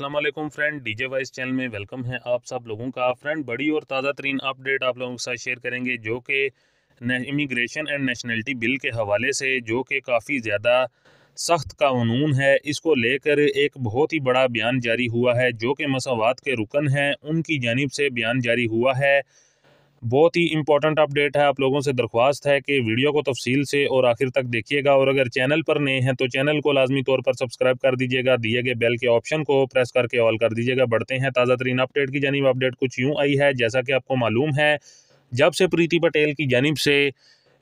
अस्सलाम वालेकुम friend DJ voice channel में वेलकम है आप सब लोगों का फ्रेंड बड़ी और ताज़ा तरीन अपडेट आप लोगों के साथ शेयर करेंगे जो कि इमिग्रेशन एंड नेशनलिटी बिल के हवाले से जो कि काफ़ी ज़्यादा सख्त कानून है इसको लेकर एक बहुत ही बड़ा बयान जारी हुआ है जो कि मसावत के रुकन हैं उनकी जानब से बयान जारी हुआ है बहुत ही इंपॉर्टेंट अपडेट है आप लोगों से दरख्वास्त है कि वीडियो को तफसील से और आखिर तक देखिएगा और अगर चैनल पर नए हैं तो चैनल को लाजमी तौर पर सब्सक्राइब कर दीजिएगा दिए गए बेल के ऑप्शन को प्रेस करके ऑल कर दीजिएगा बढ़ते हैं ताज़ा तरीन अपडेट की जानी अपडेट कुछ यूँ आई है जैसा कि आपको मालूम है जब से प्रीति पटेल की जानब से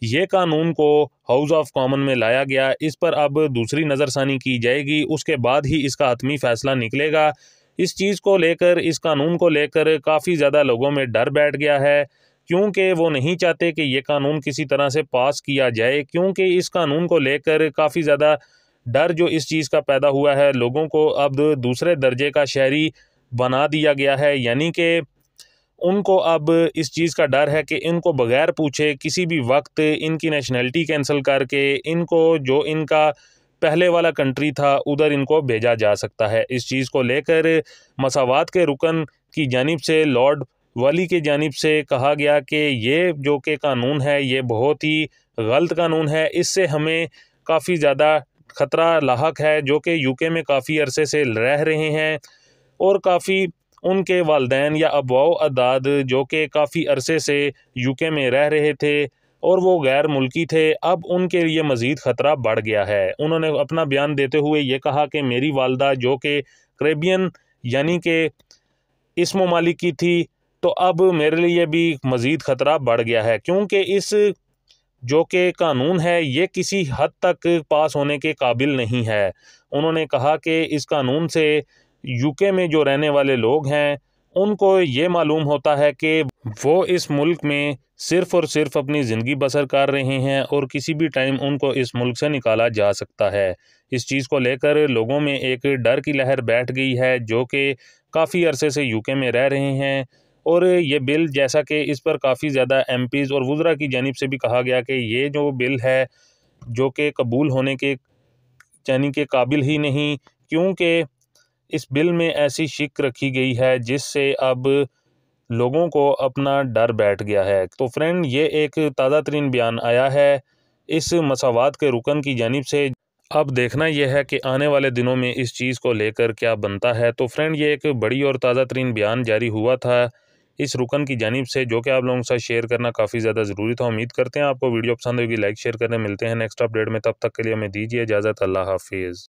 ये कानून को हाउस ऑफ कॉमन में लाया गया इस पर अब दूसरी नज़रसानी की जाएगी उसके बाद ही इसका हतमी फैसला निकलेगा इस चीज़ को लेकर इस कानून को लेकर काफ़ी ज़्यादा लोगों में डर बैठ गया है क्योंकि वो नहीं चाहते कि ये कानून किसी तरह से पास किया जाए क्योंकि इस कानून को लेकर काफ़ी ज़्यादा डर जो इस चीज़ का पैदा हुआ है लोगों को अब दूसरे दर्जे का शहरी बना दिया गया है यानी कि उनको अब इस चीज़ का डर है कि इनको बगैर पूछे किसी भी वक्त इनकी नेशनैलिटी कैंसिल करके इनको जो इनका पहले वाला कंट्री था उधर इनको भेजा जा सकता है इस चीज़ को लेकर मसावत के रुकन की जानब से लॉर्ड वली की जानब से कहा गया कि ये जो कि कानून है ये बहुत ही गलत कानून है इससे हमें काफ़ी ज़्यादा ख़तरा लाक है जो कि यूके में काफ़ी अरसे से रह रहे हैं और काफ़ी उनके वालदेन या अबाव अदाद जो कि काफ़ी अरसे से यूके में रह रहे थे और वो गैर मुल्की थे अब उनके लिए मज़ीद ख़तरा बढ़ गया है उन्होंने अपना बयान देते हुए ये कहा कि मेरी वालदा जो कि करेबियन यानी कि इस ममालिक की थी तो अब मेरे लिए भी मज़ीद ख़तरा बढ़ गया है क्योंकि इस जो कि कानून है ये किसी हद तक पास होने के काबिल नहीं है उन्होंने कहा कि इस कानून से यूके में जो रहने वाले लोग हैं उनको ये मालूम होता है कि वो इस मुल्क में सिर्फ़ और सिर्फ अपनी ज़िंदगी बसर कर रहे हैं और किसी भी टाइम उनको इस मुल्क से निकाला जा सकता है इस चीज़ को लेकर लोगों में एक डर की लहर बैठ गई है जो कि काफ़ी अरसे से यूके में रह रहे हैं और ये बिल जैसा कि इस पर काफ़ी ज़्यादा एम और वज्रा की जानब से भी कहा गया कि ये जो बिल है जो कि कबूल होने के यानी के काबिल ही नहीं क्योंकि इस बिल में ऐसी शिक रखी गई है जिससे अब लोगों को अपना डर बैठ गया है तो फ्रेंड ये एक ताज़ा तरीन बयान आया है इस मसावत के रुकन की जानब से अब देखना यह है कि आने वाले दिनों में इस चीज़ को लेकर क्या बनता है तो फ्रेंड ये एक बड़ी और ताज़ा तरीन बयान जारी हुआ था इस रुकन की जानब से जो कि आप लोगों के साथ शेयर करना काफ़ी ज़्यादा ज़रूरी था उम्मीद करते हैं आपको वीडियो पसंद होगी लाइक शेयर करने मिलते हैं नेक्स्ट अपडेट में तब तक के लिए हमें दीजिए इजाज़त अल्लाह हाफिज़